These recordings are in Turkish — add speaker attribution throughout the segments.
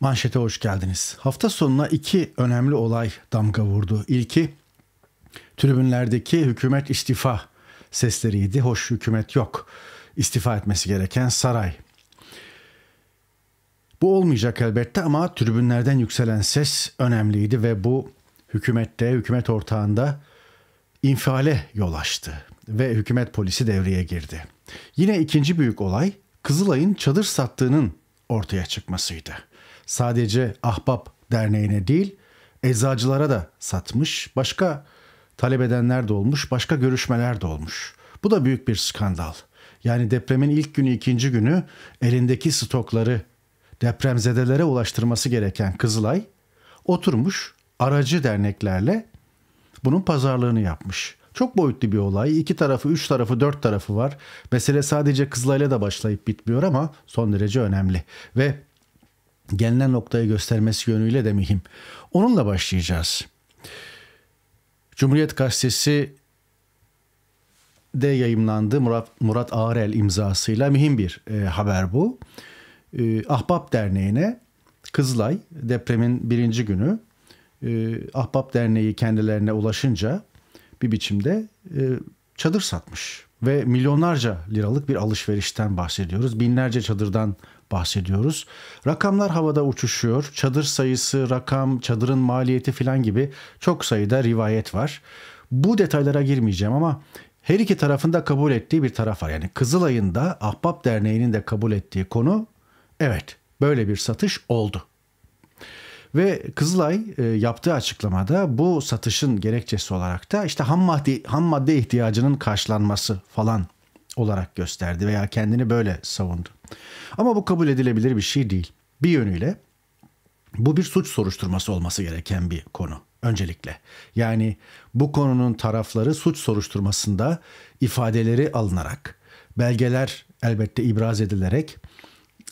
Speaker 1: Manşete hoş geldiniz. Hafta sonuna iki önemli olay damga vurdu. İlki tribünlerdeki hükümet istifa sesleriydi. Hoş hükümet yok. İstifa etmesi gereken saray. Bu olmayacak elbette ama tribünlerden yükselen ses önemliydi ve bu hükümette, hükümet ortağında infiale yol açtı ve hükümet polisi devreye girdi. Yine ikinci büyük olay Kızılay'ın çadır sattığının ortaya çıkmasıydı sadece Ahbap Derneği'ne değil eczacılara da satmış. Başka talep edenler de olmuş, başka görüşmeler de olmuş. Bu da büyük bir skandal. Yani depremin ilk günü, ikinci günü elindeki stokları depremzedelere ulaştırması gereken Kızılay oturmuş aracı derneklerle bunun pazarlığını yapmış. Çok boyutlu bir olay. İki tarafı, üç tarafı, dört tarafı var. Mesele sadece Kızılay'la da başlayıp bitmiyor ama son derece önemli. Ve gelinen noktayı göstermesi yönüyle de mühim. Onunla başlayacağız. Cumhuriyet Gazetesi de yayımlandı Murat, Murat Ağrel imzasıyla mühim bir e, haber bu. E, Ahbap Derneği'ne Kızılay depremin birinci günü e, Ahbap Derneği kendilerine ulaşınca bir biçimde e, çadır satmış ve milyonlarca liralık bir alışverişten bahsediyoruz. Binlerce çadırdan bahsediyoruz. Rakamlar havada uçuşuyor. Çadır sayısı, rakam, çadırın maliyeti filan gibi çok sayıda rivayet var. Bu detaylara girmeyeceğim ama her iki tarafında kabul ettiği bir taraf var. Yani Kızılay'ın da Ahbap Derneği'nin de kabul ettiği konu evet böyle bir satış oldu. Ve Kızılay e, yaptığı açıklamada bu satışın gerekçesi olarak da işte ham madde, ham madde ihtiyacının karşılanması falan olarak gösterdi veya kendini böyle savundu. Ama bu kabul edilebilir bir şey değil. Bir yönüyle bu bir suç soruşturması olması gereken bir konu öncelikle. Yani bu konunun tarafları suç soruşturmasında ifadeleri alınarak, belgeler elbette ibraz edilerek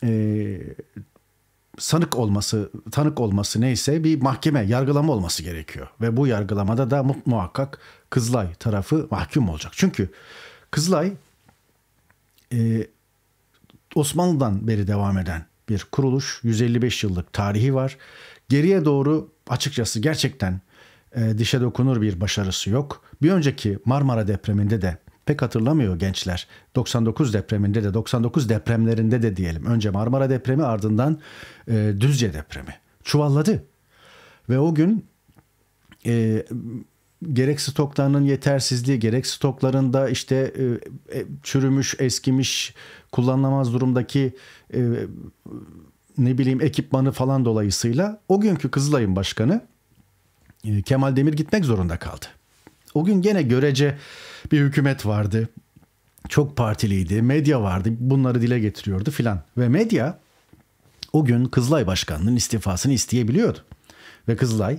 Speaker 1: e, sanık olması, tanık olması neyse bir mahkeme, yargılama olması gerekiyor. Ve bu yargılamada da muhakkak Kızılay tarafı mahkum olacak. Çünkü Kızılay e, Osmanlı'dan beri devam eden bir kuruluş. 155 yıllık tarihi var. Geriye doğru açıkçası gerçekten e, dişe dokunur bir başarısı yok. Bir önceki Marmara depreminde de pek hatırlamıyor gençler. 99 depreminde de 99 depremlerinde de diyelim. Önce Marmara depremi ardından e, Düzce depremi. Çuvalladı. Ve o gün e, gerek stoklarının yetersizliği, gerek stoklarında işte e, e çürümüş, eskimiş kullanılamaz durumdaki e, ne bileyim ekipmanı falan dolayısıyla o günkü Kızılay'ın başkanı e, Kemal Demir gitmek zorunda kaldı. O gün gene görece bir hükümet vardı. Çok partiliydi, medya vardı. Bunları dile getiriyordu filan. Ve medya o gün Kızılay Başkanı'nın istifasını isteyebiliyordu. Ve Kızılay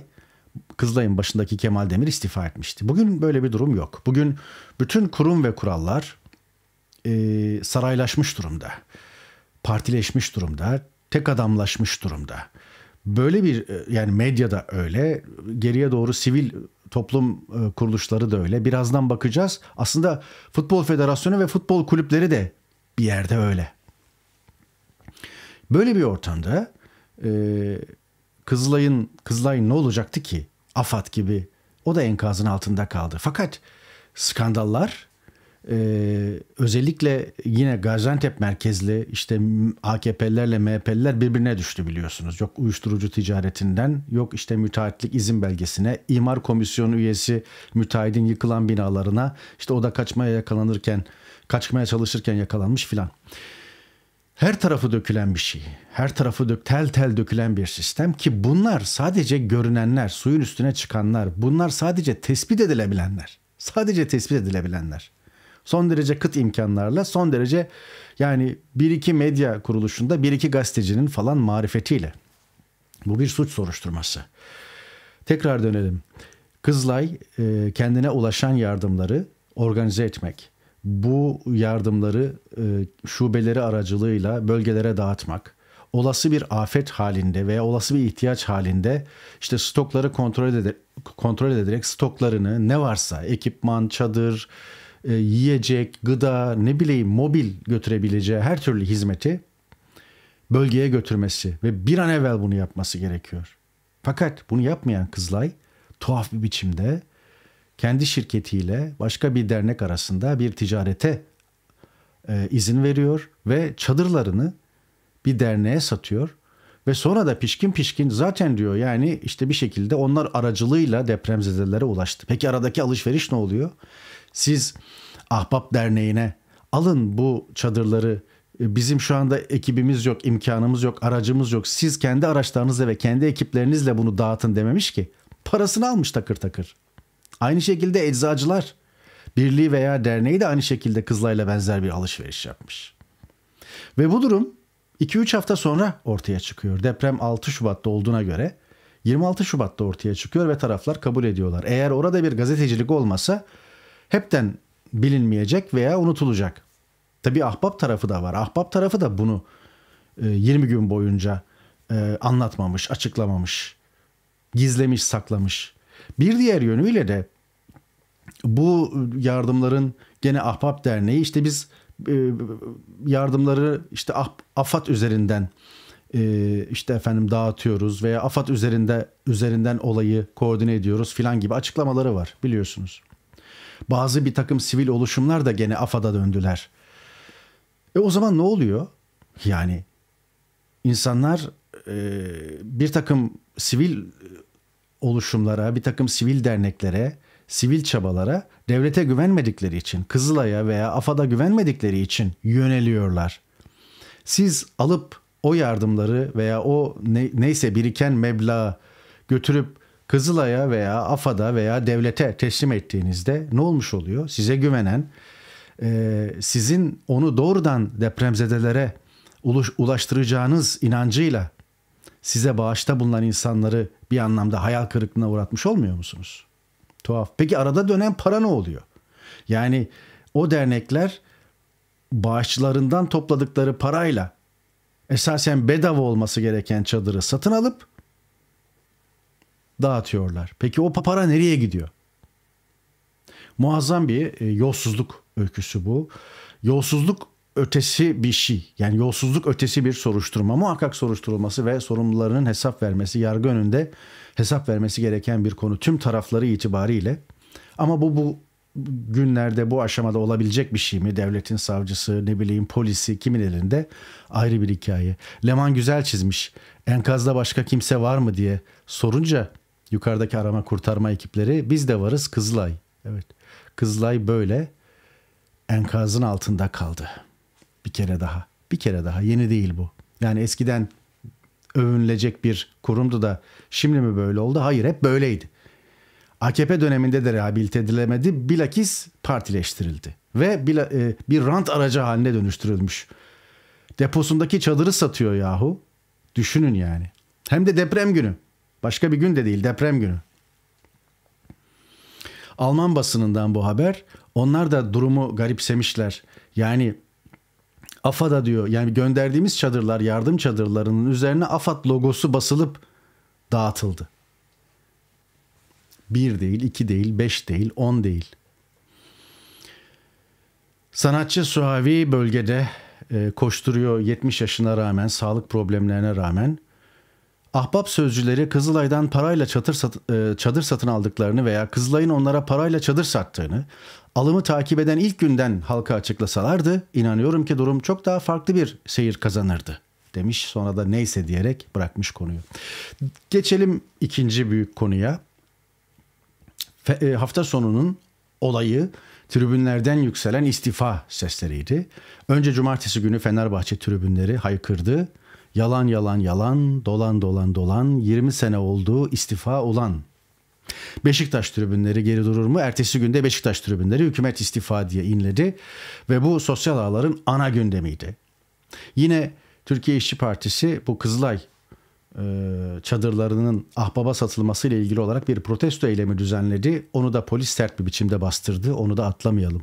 Speaker 1: Kızılay'ın başındaki Kemal Demir istifa etmişti. Bugün böyle bir durum yok. Bugün bütün kurum ve kurallar e, saraylaşmış durumda. Partileşmiş durumda, tek adamlaşmış durumda. Böyle bir e, yani medyada öyle, geriye doğru sivil toplum e, kuruluşları da öyle. Birazdan bakacağız. Aslında futbol federasyonu ve futbol kulüpleri de bir yerde öyle. Böyle bir ortamda e, Kızılay'ın Kızılay ne olacaktı ki? Afat gibi o da enkazın altında kaldı. Fakat skandallar ee, özellikle yine Gaziantep merkezli işte AKP'lerle MHP'liler birbirine düştü biliyorsunuz. Yok uyuşturucu ticaretinden yok işte müteahhitlik izin belgesine imar komisyonu üyesi müteahhidin yıkılan binalarına işte o da kaçmaya yakalanırken kaçmaya çalışırken yakalanmış filan. Her tarafı dökülen bir şey. Her tarafı dök, tel tel dökülen bir sistem ki bunlar sadece görünenler, suyun üstüne çıkanlar. Bunlar sadece tespit edilebilenler. Sadece tespit edilebilenler. Son derece kıt imkanlarla son derece yani bir iki medya kuruluşunda bir iki gazetecinin falan marifetiyle. Bu bir suç soruşturması. Tekrar dönelim. Kızılay e, kendine ulaşan yardımları organize etmek. Bu yardımları e, şubeleri aracılığıyla bölgelere dağıtmak. Olası bir afet halinde veya olası bir ihtiyaç halinde işte stokları kontrol, ederek, kontrol ederek stoklarını ne varsa ekipman, çadır, e, yiyecek, gıda, ne bileyim mobil götürebileceği her türlü hizmeti bölgeye götürmesi ve bir an evvel bunu yapması gerekiyor. Fakat bunu yapmayan Kızılay tuhaf bir biçimde kendi şirketiyle başka bir dernek arasında bir ticarete e, izin veriyor ve çadırlarını bir derneğe satıyor ve sonra da pişkin pişkin zaten diyor yani işte bir şekilde onlar aracılığıyla depremzedelere ulaştı. Peki aradaki alışveriş ne oluyor? Siz Ahbap Derneği'ne alın bu çadırları e, bizim şu anda ekibimiz yok, imkanımız yok, aracımız yok. Siz kendi araçlarınızla ve kendi ekiplerinizle bunu dağıtın dememiş ki. Parasını almış takır takır. Aynı şekilde eczacılar birliği veya derneği de aynı şekilde Kızılay'la benzer bir alışveriş yapmış. Ve bu durum 2-3 hafta sonra ortaya çıkıyor. Deprem 6 Şubat'ta olduğuna göre 26 Şubat'ta ortaya çıkıyor ve taraflar kabul ediyorlar. Eğer orada bir gazetecilik olmasa hepten bilinmeyecek veya unutulacak. Tabii ahbap tarafı da var. Ahbap tarafı da bunu 20 e, gün boyunca e, anlatmamış, açıklamamış, gizlemiş, saklamış. Bir diğer yönüyle de bu yardımların gene Ahbap Derneği işte biz e, yardımları işte afat üzerinden işte efendim dağıtıyoruz veya afat üzerinde üzerinden olayı koordine ediyoruz filan gibi açıklamaları var biliyorsunuz. Bazı bir takım sivil oluşumlar da gene AFAD'a döndüler. E o zaman ne oluyor? Yani insanlar e, bir takım sivil oluşumlara, bir takım sivil derneklere, sivil çabalara devlete güvenmedikleri için, Kızılay'a veya AFAD'a güvenmedikleri için yöneliyorlar. Siz alıp o yardımları veya o ne, neyse biriken meblağı götürüp Kızılay'a veya AFAD'a veya devlete teslim ettiğinizde ne olmuş oluyor? Size güvenen, e, sizin onu doğrudan depremzedelere ulaştıracağınız inancıyla size bağışta bulunan insanları bir anlamda hayal kırıklığına uğratmış olmuyor musunuz? Tuhaf. Peki arada dönen para ne oluyor? Yani o dernekler bağışçılarından topladıkları parayla esasen bedava olması gereken çadırı satın alıp dağıtıyorlar. Peki o para nereye gidiyor? Muazzam bir e, yolsuzluk öyküsü bu. Yolsuzluk ötesi bir şey. Yani yolsuzluk ötesi bir soruşturma. Muhakkak soruşturulması ve sorumlularının hesap vermesi, yargı önünde hesap vermesi gereken bir konu tüm tarafları itibariyle. Ama bu bu günlerde bu aşamada olabilecek bir şey mi? Devletin savcısı, ne bileyim polisi kimin elinde? Ayrı bir hikaye. Leman güzel çizmiş. Enkazda başka kimse var mı diye sorunca Yukarıdaki arama kurtarma ekipleri biz de varız Kızılay. Evet. Kızılay böyle enkazın altında kaldı. Bir kere daha. Bir kere daha. Yeni değil bu. Yani eskiden övünülecek bir kurumdu da şimdi mi böyle oldu? Hayır hep böyleydi. AKP döneminde de rehabilite edilemedi. Bilakis partileştirildi. Ve e, bir rant aracı haline dönüştürülmüş. Deposundaki çadırı satıyor yahu. Düşünün yani. Hem de deprem günü. Başka bir gün de değil deprem günü. Alman basınından bu haber. Onlar da durumu garipsemişler. Yani AFAD'a diyor yani gönderdiğimiz çadırlar yardım çadırlarının üzerine AFAD logosu basılıp dağıtıldı. Bir değil, iki değil, beş değil, on değil. Sanatçı Suavi bölgede e, koşturuyor 70 yaşına rağmen, sağlık problemlerine rağmen. Ahbap sözcüleri Kızılay'dan parayla çadır, sat, e, çadır satın aldıklarını veya Kızılay'ın onlara parayla çadır sattığını, alımı takip eden ilk günden halka açıklasalardı, inanıyorum ki durum çok daha farklı bir seyir kazanırdı demiş. Sonra da neyse diyerek bırakmış konuyu. Geçelim ikinci büyük konuya. Fe, e, hafta sonunun olayı tribünlerden yükselen istifa sesleriydi. Önce cumartesi günü Fenerbahçe tribünleri haykırdı. Yalan yalan yalan, dolan dolan dolan, 20 sene oldu istifa olan. Beşiktaş tribünleri geri durur mu? Ertesi günde Beşiktaş tribünleri hükümet istifa diye inledi ve bu sosyal ağların ana gündemiydi. Yine Türkiye İşçi Partisi bu Kızılay e, çadırlarının ahbaba satılmasıyla ilgili olarak bir protesto eylemi düzenledi. Onu da polis sert bir biçimde bastırdı. Onu da atlamayalım.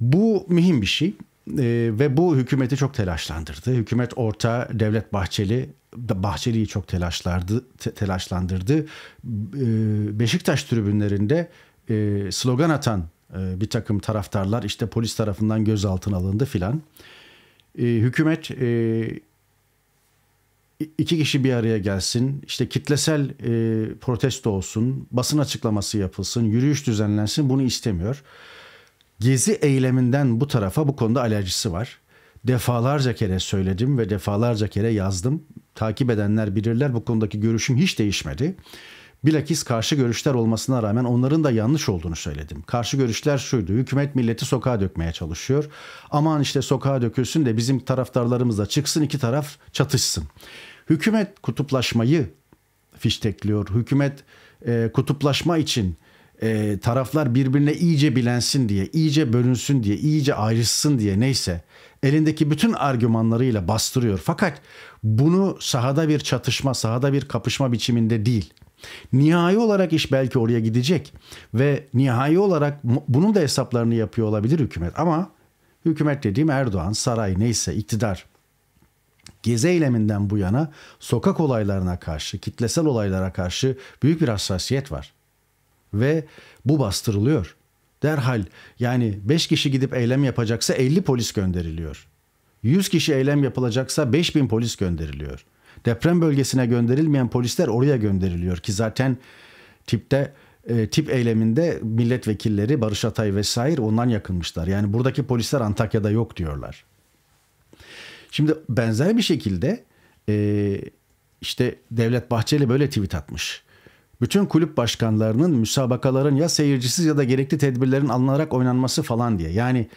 Speaker 1: Bu mühim bir şey. Ee, ve bu hükümeti çok telaşlandırdı. Hükümet orta Devlet Bahçeli Bahçeli'yi çok telaşlardı, te, telaşlandırdı. Ee, Beşiktaş tribünlerinde e, slogan atan e, bir takım taraftarlar işte polis tarafından gözaltına alındı filan. Ee, hükümet e, iki kişi bir araya gelsin, işte kitlesel protesto olsun, basın açıklaması yapılsın, yürüyüş düzenlensin bunu istemiyor. Gezi eyleminden bu tarafa bu konuda alerjisi var. Defalarca kere söyledim ve defalarca kere yazdım. Takip edenler bilirler bu konudaki görüşüm hiç değişmedi. Bilakis karşı görüşler olmasına rağmen onların da yanlış olduğunu söyledim. Karşı görüşler şuydu. Hükümet milleti sokağa dökmeye çalışıyor. Aman işte sokağa dökülsün de bizim taraftarlarımız da çıksın iki taraf çatışsın. Hükümet kutuplaşmayı fiştekliyor. Hükümet e, kutuplaşma için e, taraflar birbirine iyice bilensin diye, iyice bölünsün diye, iyice ayrışsın diye neyse elindeki bütün argümanlarıyla bastırıyor. Fakat bunu sahada bir çatışma, sahada bir kapışma biçiminde değil. Nihai olarak iş belki oraya gidecek ve nihai olarak bunun da hesaplarını yapıyor olabilir hükümet ama hükümet dediğim Erdoğan, saray neyse iktidar Gezi eyleminden bu yana sokak olaylarına karşı, kitlesel olaylara karşı büyük bir hassasiyet var ve bu bastırılıyor. Derhal yani 5 kişi gidip eylem yapacaksa 50 polis gönderiliyor. 100 kişi eylem yapılacaksa 5000 polis gönderiliyor. Deprem bölgesine gönderilmeyen polisler oraya gönderiliyor ki zaten tipte e, tip eyleminde milletvekilleri Barış Atay vesaire ondan yakınmışlar. Yani buradaki polisler Antakya'da yok diyorlar. Şimdi benzer bir şekilde e, işte Devlet Bahçeli böyle tweet atmış. Bütün kulüp başkanlarının müsabakaların ya seyircisiz ya da gerekli tedbirlerin alınarak oynanması falan diye. Yani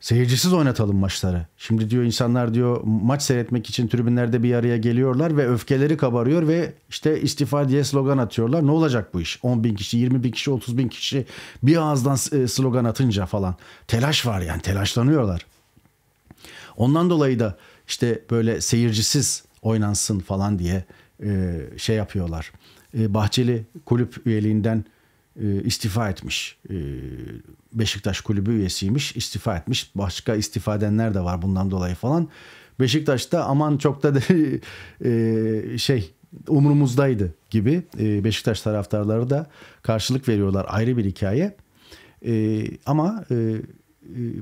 Speaker 1: seyircisiz oynatalım maçları. Şimdi diyor insanlar diyor maç seyretmek için tribünlerde bir araya geliyorlar ve öfkeleri kabarıyor ve işte istifa diye slogan atıyorlar. Ne olacak bu iş? 10 bin kişi, 20 bin kişi, 30 bin kişi bir ağızdan e, slogan atınca falan. Telaş var yani telaşlanıyorlar. Ondan dolayı da işte böyle seyircisiz oynansın falan diye e, şey yapıyorlar. E, Bahçeli kulüp üyeliğinden e, istifa etmiş. E, Beşiktaş kulübü üyesiymiş, istifa etmiş. Başka istifa edenler de var bundan dolayı falan. Beşiktaş'ta aman çok da şey umurumuzdaydı gibi Beşiktaş taraftarları da karşılık veriyorlar ayrı bir hikaye. Ama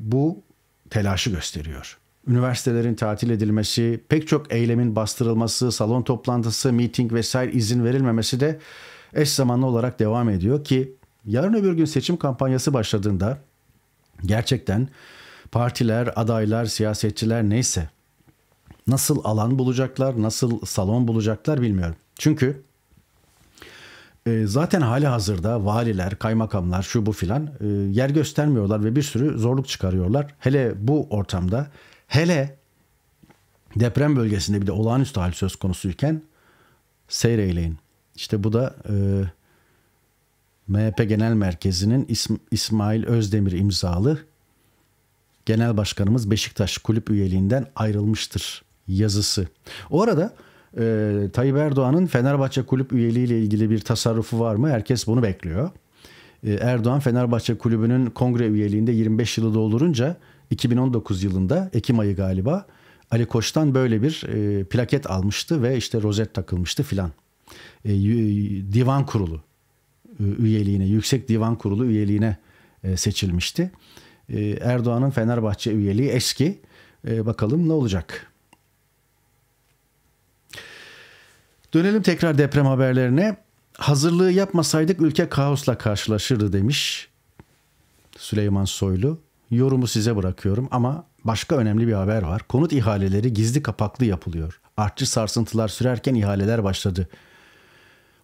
Speaker 1: bu telaşı gösteriyor üniversitelerin tatil edilmesi, pek çok eylemin bastırılması, salon toplantısı, meeting vesaire izin verilmemesi de eş zamanlı olarak devam ediyor ki yarın öbür gün seçim kampanyası başladığında gerçekten partiler, adaylar, siyasetçiler neyse nasıl alan bulacaklar, nasıl salon bulacaklar bilmiyorum. Çünkü e, zaten hali hazırda valiler, kaymakamlar, şu bu filan e, yer göstermiyorlar ve bir sürü zorluk çıkarıyorlar. Hele bu ortamda Hele deprem bölgesinde bir de olağanüstü hal söz konusuyken seyreyleyin. İşte bu da e, MHP Genel Merkezi'nin İsm İsmail Özdemir imzalı Genel Başkanımız Beşiktaş kulüp üyeliğinden ayrılmıştır yazısı. O arada e, Tayyip Erdoğan'ın Fenerbahçe kulüp üyeliğiyle ilgili bir tasarrufu var mı? Herkes bunu bekliyor. E, Erdoğan Fenerbahçe kulübünün kongre üyeliğinde 25 yılı doldurunca 2019 yılında Ekim ayı galiba Ali Koç'tan böyle bir e, plaket almıştı ve işte rozet takılmıştı filan. E, divan kurulu e, üyeliğine, yüksek divan kurulu üyeliğine e, seçilmişti. E, Erdoğan'ın Fenerbahçe üyeliği eski. E, bakalım ne olacak? Dönelim tekrar deprem haberlerine. Hazırlığı yapmasaydık ülke kaosla karşılaşırdı demiş Süleyman Soylu. Yorumu size bırakıyorum ama başka önemli bir haber var. Konut ihaleleri gizli kapaklı yapılıyor. Artçı sarsıntılar sürerken ihaleler başladı.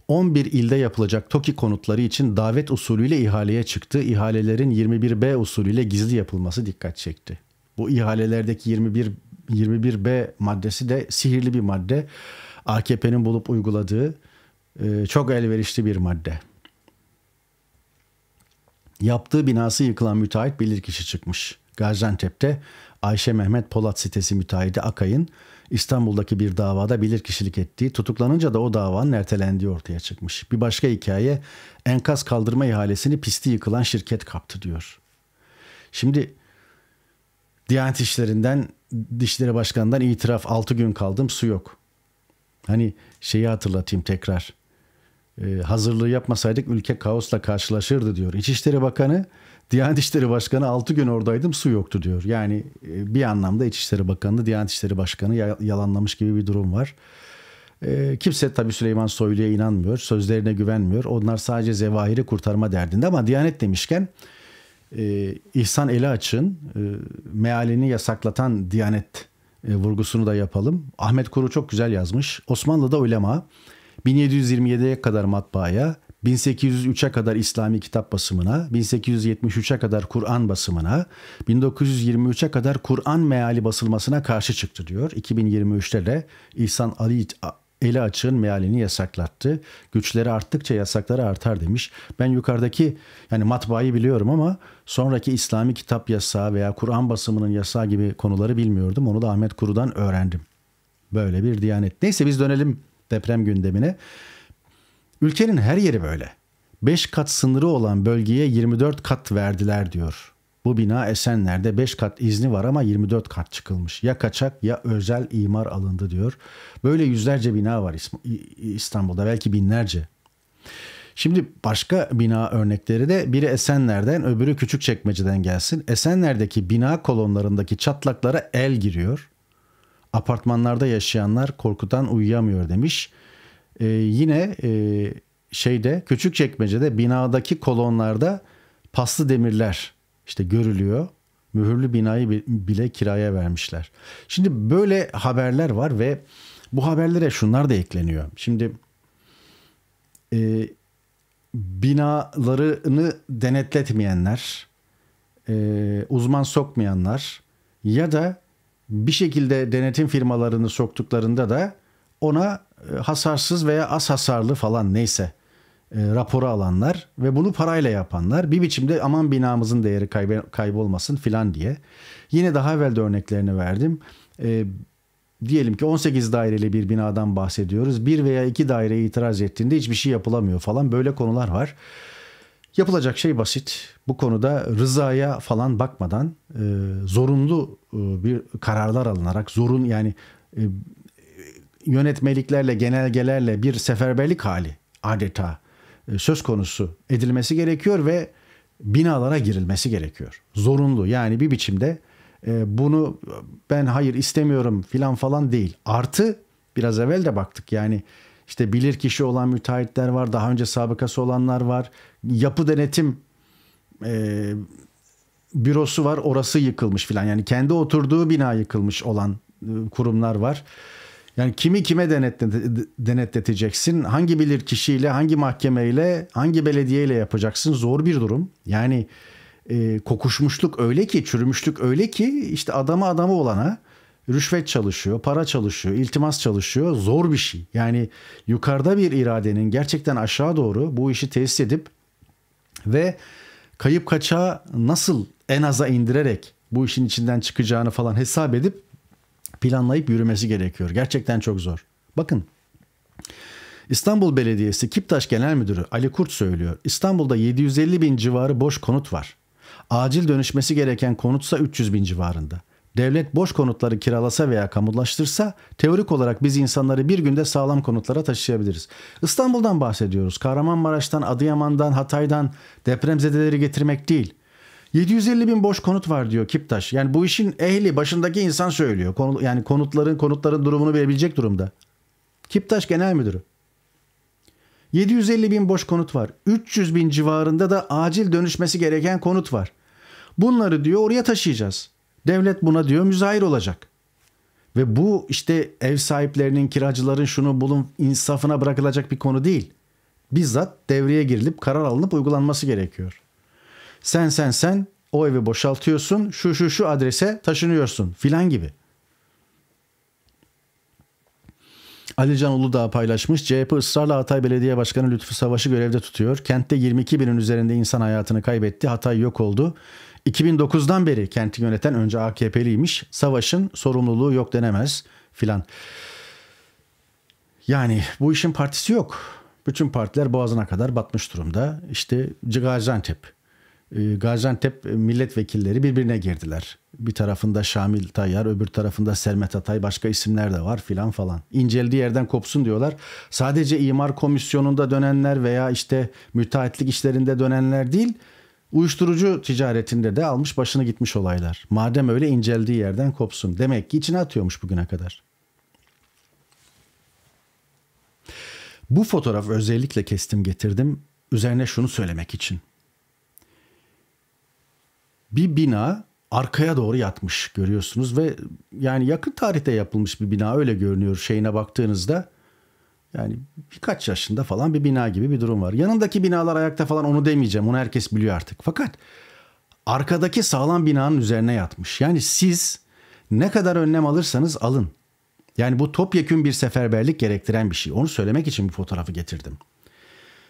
Speaker 1: 11 ilde yapılacak TOKİ konutları için davet usulüyle ihaleye çıktı. İhalelerin 21B usulüyle gizli yapılması dikkat çekti. Bu ihalelerdeki 21 21B maddesi de sihirli bir madde. AKP'nin bulup uyguladığı e, çok elverişli bir madde. Yaptığı binası yıkılan müteahhit bilirkişi çıkmış. Gaziantep'te Ayşe Mehmet Polat sitesi müteahhidi Akay'ın İstanbul'daki bir davada bilirkişilik ettiği, tutuklanınca da o davanın ertelendiği ortaya çıkmış. Bir başka hikaye enkaz kaldırma ihalesini pisti yıkılan şirket kaptı diyor. Şimdi Diyanet İşleri'nden, Dişleri Başkanı'ndan itiraf 6 gün kaldım su yok. Hani şeyi hatırlatayım tekrar. E, hazırlığı yapmasaydık ülke kaosla karşılaşırdı diyor. İçişleri Bakanı, Diyanet İşleri Başkanı 6 gün oradaydım su yoktu diyor. Yani e, bir anlamda İçişleri Bakanı, Diyanet İşleri Başkanı yalanlamış gibi bir durum var. E, kimse tabii Süleyman Soylu'ya inanmıyor, sözlerine güvenmiyor. Onlar sadece zevahiri kurtarma derdinde ama Diyanet demişken e, İhsan Eliaç'ın e, mealini yasaklatan Diyanet e, vurgusunu da yapalım. Ahmet Kuru çok güzel yazmış. Osmanlı'da ulema 1727'ye kadar matbaaya, 1803'e kadar İslami kitap basımına, 1873'e kadar Kur'an basımına, 1923'e kadar Kur'an meali basılmasına karşı çıktı diyor. 2023'te de İhsan Ali eli açığın mealini yasaklattı. Güçleri arttıkça yasakları artar demiş. Ben yukarıdaki yani matbaayı biliyorum ama sonraki İslami kitap yasağı veya Kur'an basımının yasağı gibi konuları bilmiyordum. Onu da Ahmet Kuru'dan öğrendim. Böyle bir diyanet. Neyse biz dönelim deprem gündemine. Ülkenin her yeri böyle. 5 kat sınırı olan bölgeye 24 kat verdiler diyor. Bu bina Esenler'de 5 kat izni var ama 24 kat çıkılmış. Ya kaçak ya özel imar alındı diyor. Böyle yüzlerce bina var İstanbul'da belki binlerce. Şimdi başka bina örnekleri de biri Esenler'den öbürü Küçükçekmece'den gelsin. Esenler'deki bina kolonlarındaki çatlaklara el giriyor. Apartmanlarda yaşayanlar korkudan uyuyamıyor demiş. E, yine e, şeyde küçük çekmecede binadaki kolonlarda paslı demirler işte görülüyor. Mühürlü binayı bile kiraya vermişler. Şimdi böyle haberler var ve bu haberlere şunlar da ekleniyor. Şimdi e, binalarını denetletmeyenler, e, uzman sokmayanlar ya da bir şekilde denetim firmalarını soktuklarında da ona e, hasarsız veya az hasarlı falan neyse e, raporu alanlar ve bunu parayla yapanlar bir biçimde aman binamızın değeri kaybe, kaybolmasın filan diye. Yine daha evvel de örneklerini verdim. E, diyelim ki 18 daireli bir binadan bahsediyoruz. Bir veya iki daire itiraz ettiğinde hiçbir şey yapılamıyor falan böyle konular var. Yapılacak şey basit. Bu konuda rızaya falan bakmadan e, zorunlu e, bir kararlar alınarak zorun yani e, yönetmeliklerle, genelgelerle bir seferberlik hali adeta e, söz konusu edilmesi gerekiyor ve binalara girilmesi gerekiyor. Zorunlu yani bir biçimde e, bunu ben hayır istemiyorum filan falan değil. Artı biraz evvel de baktık yani işte bilir kişi olan müteahhitler var, daha önce sabıkası olanlar var. Yapı denetim e, bürosu var, orası yıkılmış filan. Yani kendi oturduğu bina yıkılmış olan e, kurumlar var. Yani kimi kime denetleteceksin? Hangi bilir kişiyle, hangi mahkemeyle, hangi belediyeyle yapacaksın? Zor bir durum. Yani e, kokuşmuşluk öyle ki, çürümüşlük öyle ki işte adamı adamı olana rüşvet çalışıyor, para çalışıyor, iltimas çalışıyor. Zor bir şey. Yani yukarıda bir iradenin gerçekten aşağı doğru bu işi tesis edip ve kayıp kaçağı nasıl en aza indirerek bu işin içinden çıkacağını falan hesap edip planlayıp yürümesi gerekiyor. Gerçekten çok zor. Bakın İstanbul Belediyesi Kiptaş Genel Müdürü Ali Kurt söylüyor. İstanbul'da 750 bin civarı boş konut var. Acil dönüşmesi gereken konutsa 300 bin civarında devlet boş konutları kiralasa veya kamulaştırsa teorik olarak biz insanları bir günde sağlam konutlara taşıyabiliriz. İstanbul'dan bahsediyoruz. Kahramanmaraş'tan, Adıyaman'dan, Hatay'dan depremzedeleri getirmek değil. 750 bin boş konut var diyor Kiptaş. Yani bu işin ehli başındaki insan söylüyor. Konu, yani konutların konutların durumunu verebilecek durumda. Kiptaş genel müdürü. 750 bin boş konut var. 300 bin civarında da acil dönüşmesi gereken konut var. Bunları diyor oraya taşıyacağız. Devlet buna diyor müzahir olacak. Ve bu işte ev sahiplerinin, kiracıların şunu bulun insafına bırakılacak bir konu değil. Bizzat devreye girilip karar alınıp uygulanması gerekiyor. Sen sen sen o evi boşaltıyorsun, şu şu şu adrese taşınıyorsun filan gibi. Ali Alican Uludağ paylaşmış. CHP ısrarla Hatay Belediye Başkanı Lütfü Savaş'ı görevde tutuyor. Kentte 22 binin üzerinde insan hayatını kaybetti. Hatay yok oldu. 2009'dan beri kenti yöneten önce AKP'liymiş. Savaş'ın sorumluluğu yok denemez filan. Yani bu işin partisi yok. Bütün partiler boğazına kadar batmış durumda. İşte Gaziantep. Ee, Gaziantep milletvekilleri birbirine girdiler. Bir tarafında Şamil Tayyar, öbür tarafında Sermet Atay, başka isimler de var filan falan. İnceldiği yerden kopsun diyorlar. Sadece imar komisyonunda dönenler veya işte müteahhitlik işlerinde dönenler değil, Uyuşturucu ticaretinde de almış başını gitmiş olaylar. Madem öyle inceldiği yerden kopsun. Demek ki içine atıyormuş bugüne kadar. Bu fotoğraf özellikle kestim getirdim. Üzerine şunu söylemek için. Bir bina arkaya doğru yatmış görüyorsunuz ve yani yakın tarihte yapılmış bir bina öyle görünüyor şeyine baktığınızda. Yani birkaç yaşında falan bir bina gibi bir durum var. Yanındaki binalar ayakta falan onu demeyeceğim. Onu herkes biliyor artık. Fakat arkadaki sağlam binanın üzerine yatmış. Yani siz ne kadar önlem alırsanız alın. Yani bu topyekün bir seferberlik gerektiren bir şey. Onu söylemek için bu fotoğrafı getirdim.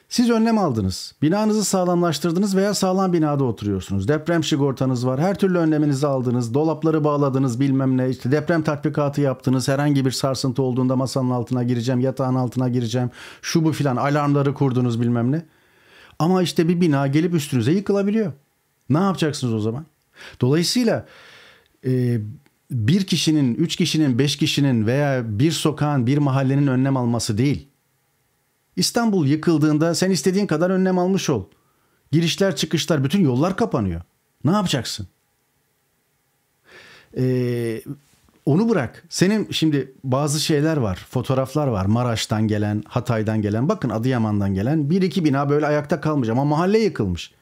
Speaker 1: Siz önlem aldınız. Binanızı sağlamlaştırdınız veya sağlam binada oturuyorsunuz. Deprem sigortanız var. Her türlü önleminizi aldınız. Dolapları bağladınız bilmem ne. işte deprem tatbikatı yaptınız. Herhangi bir sarsıntı olduğunda masanın altına gireceğim. Yatağın altına gireceğim. Şu bu filan alarmları kurdunuz bilmem ne. Ama işte bir bina gelip üstünüze yıkılabiliyor. Ne yapacaksınız o zaman? Dolayısıyla e, bir kişinin, üç kişinin, beş kişinin veya bir sokağın, bir mahallenin önlem alması değil İstanbul yıkıldığında sen istediğin kadar önlem almış ol. Girişler çıkışlar bütün yollar kapanıyor. Ne yapacaksın? Ee, onu bırak. Senin şimdi bazı şeyler var. Fotoğraflar var. Maraş'tan gelen, Hatay'dan gelen. Bakın Adıyaman'dan gelen. Bir iki bina böyle ayakta kalmış ama mahalle yıkılmış.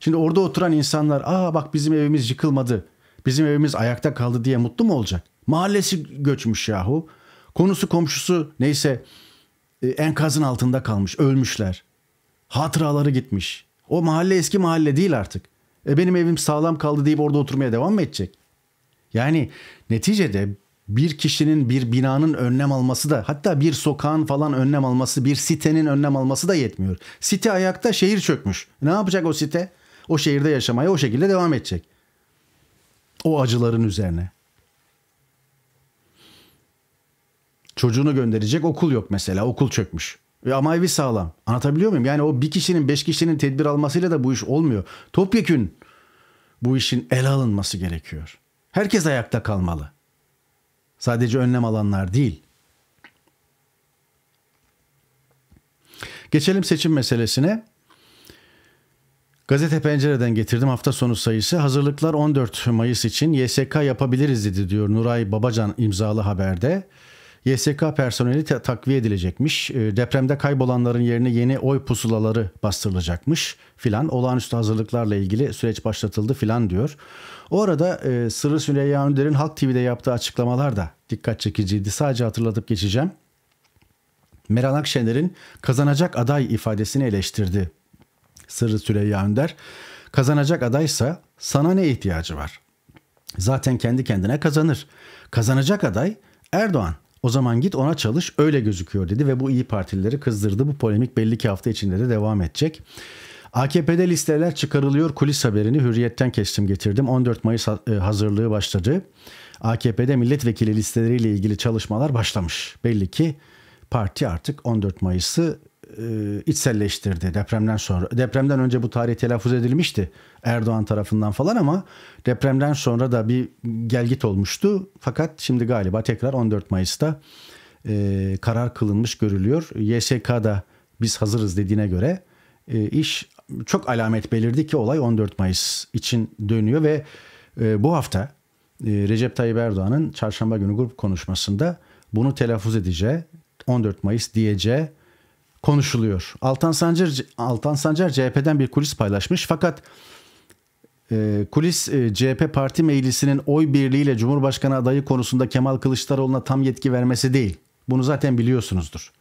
Speaker 1: Şimdi orada oturan insanlar aa bak bizim evimiz yıkılmadı. Bizim evimiz ayakta kaldı diye mutlu mu olacak? Mahallesi göçmüş yahu. Konusu komşusu neyse ee, enkazın altında kalmış, ölmüşler. Hatıraları gitmiş. O mahalle eski mahalle değil artık. E benim evim sağlam kaldı deyip orada oturmaya devam mı edecek? Yani neticede bir kişinin bir binanın önlem alması da hatta bir sokağın falan önlem alması bir sitenin önlem alması da yetmiyor. Site ayakta şehir çökmüş. Ne yapacak o site? O şehirde yaşamaya o şekilde devam edecek. O acıların üzerine. Çocuğunu gönderecek okul yok mesela. Okul çökmüş. E ama evi sağlam. Anlatabiliyor muyum? Yani o bir kişinin beş kişinin tedbir almasıyla da bu iş olmuyor. Topyekün bu işin ele alınması gerekiyor. Herkes ayakta kalmalı. Sadece önlem alanlar değil. Geçelim seçim meselesine. Gazete Pencere'den getirdim hafta sonu sayısı. Hazırlıklar 14 Mayıs için YSK yapabiliriz dedi diyor Nuray Babacan imzalı haberde. YSK personeli takviye edilecekmiş. Ee, depremde kaybolanların yerine yeni oy pusulaları bastırılacakmış filan. Olağanüstü hazırlıklarla ilgili süreç başlatıldı filan diyor. O arada e, Sırrı Süreyya Önder'in Halk TV'de yaptığı açıklamalar da dikkat çekiciydi. Sadece hatırlatıp geçeceğim. Meral Akşener'in kazanacak aday ifadesini eleştirdi Sırrı Süreyya Önder. Kazanacak adaysa sana ne ihtiyacı var? Zaten kendi kendine kazanır. Kazanacak aday Erdoğan o zaman git ona çalış öyle gözüküyor dedi ve bu iyi Partilileri kızdırdı. Bu polemik belli ki hafta içinde de devam edecek. AKP'de listeler çıkarılıyor kulis haberini hürriyetten kestim getirdim. 14 Mayıs e, hazırlığı başladı. AKP'de milletvekili listeleriyle ilgili çalışmalar başlamış. Belli ki parti artık 14 Mayıs'ı e, içselleştirdi depremden sonra. Depremden önce bu tarih telaffuz edilmişti Erdoğan tarafından falan ama depremden sonra da bir gelgit olmuştu. Fakat şimdi galiba tekrar 14 Mayıs'ta e, karar kılınmış görülüyor. YSK'da biz hazırız dediğine göre e, iş çok alamet belirdi ki olay 14 Mayıs için dönüyor ve e, bu hafta e, Recep Tayyip Erdoğan'ın çarşamba günü grup konuşmasında bunu telaffuz edeceği 14 Mayıs diyeceği konuşuluyor. Altan Sancar, Altan Sancar CHP'den bir kulis paylaşmış fakat e, kulis e, CHP parti meclisinin oy birliğiyle Cumhurbaşkanı adayı konusunda Kemal Kılıçdaroğlu'na tam yetki vermesi değil. Bunu zaten biliyorsunuzdur.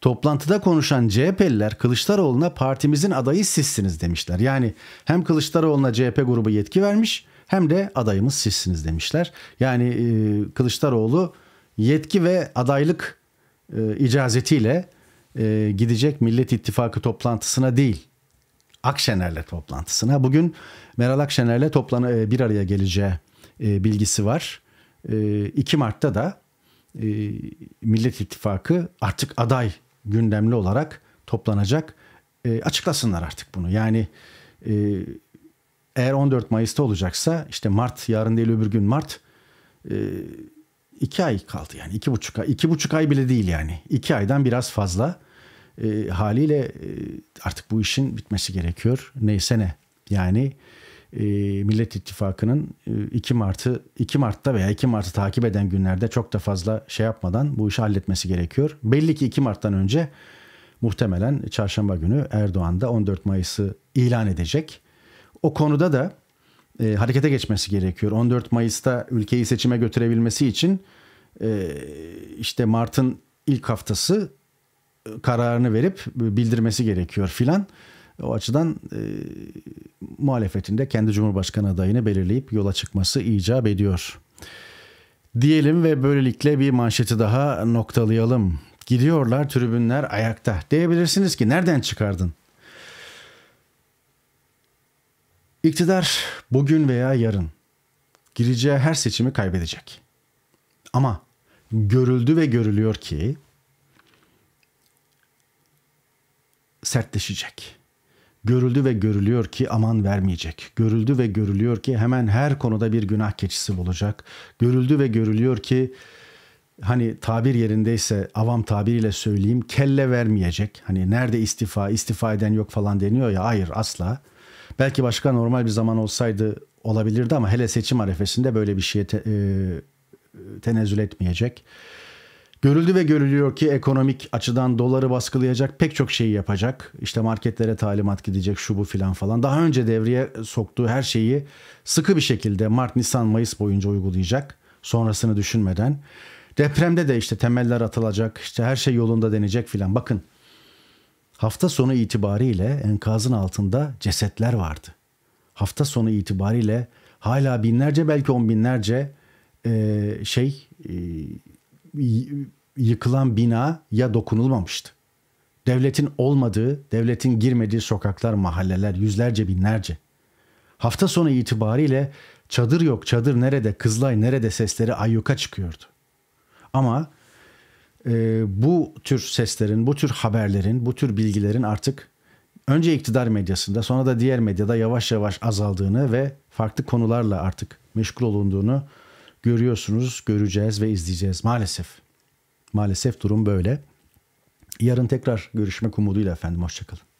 Speaker 1: Toplantıda konuşan CHP'liler Kılıçdaroğlu'na partimizin adayı sizsiniz demişler. Yani hem Kılıçdaroğlu'na CHP grubu yetki vermiş hem de adayımız sizsiniz demişler. Yani e, Kılıçdaroğlu yetki ve adaylık e, icazetiyle e, gidecek Millet İttifakı toplantısına değil. Akşener'le toplantısına. Bugün Meral Akşener'le toplanı e, bir araya geleceği e, bilgisi var. E, 2 Mart'ta da e, Millet İttifakı artık aday gündemli olarak toplanacak. E, açıklasınlar artık bunu. Yani e, eğer 14 Mayıs'ta olacaksa işte Mart yarın değil öbür gün Mart e, iki ay kaldı yani iki buçuk ay, iki buçuk ay bile değil yani iki aydan biraz fazla e, haliyle e, artık bu işin bitmesi gerekiyor neyse ne yani e, Millet İttifakı'nın e, 2 Mart'ı 2 Mart'ta veya 2 Mart'ı takip eden günlerde çok da fazla şey yapmadan bu işi halletmesi gerekiyor. Belli ki 2 Mart'tan önce muhtemelen çarşamba günü Erdoğan da 14 Mayıs'ı ilan edecek. O konuda da e, harekete geçmesi gerekiyor. 14 Mayıs'ta ülkeyi seçime götürebilmesi için e, işte Mart'ın ilk haftası e, kararını verip bildirmesi gerekiyor filan. O açıdan e, muhalefetinde kendi Cumhurbaşkanı adayını belirleyip yola çıkması icap ediyor. Diyelim ve böylelikle bir manşeti daha noktalayalım. Gidiyorlar tribünler ayakta. Diyebilirsiniz ki nereden çıkardın? İktidar bugün veya yarın gireceği her seçimi kaybedecek. Ama görüldü ve görülüyor ki sertleşecek. Görüldü ve görülüyor ki aman vermeyecek. Görüldü ve görülüyor ki hemen her konuda bir günah keçisi bulacak. Görüldü ve görülüyor ki hani tabir yerindeyse avam tabiriyle söyleyeyim kelle vermeyecek. Hani nerede istifa, istifa eden yok falan deniyor ya hayır asla. Belki başka normal bir zaman olsaydı olabilirdi ama hele seçim arefesinde böyle bir şeye te, e, tenezzül etmeyecek. Görüldü ve görülüyor ki ekonomik açıdan doları baskılayacak pek çok şeyi yapacak. İşte marketlere talimat gidecek şu bu filan falan. Daha önce devreye soktuğu her şeyi sıkı bir şekilde Mart, Nisan, Mayıs boyunca uygulayacak. Sonrasını düşünmeden. Depremde de işte temeller atılacak, İşte her şey yolunda denecek filan. Bakın Hafta sonu itibariyle enkazın altında cesetler vardı. Hafta sonu itibariyle hala binlerce belki on binlerce e, şey e, yıkılan bina ya dokunulmamıştı. Devletin olmadığı, devletin girmediği sokaklar, mahalleler yüzlerce binlerce. Hafta sonu itibariyle çadır yok, çadır nerede, kızlay nerede sesleri ayyuka çıkıyordu. Ama e, bu tür seslerin, bu tür haberlerin, bu tür bilgilerin artık önce iktidar medyasında sonra da diğer medyada yavaş yavaş azaldığını ve farklı konularla artık meşgul olunduğunu görüyorsunuz, göreceğiz ve izleyeceğiz maalesef. Maalesef durum böyle. Yarın tekrar görüşmek umuduyla efendim. Hoşçakalın.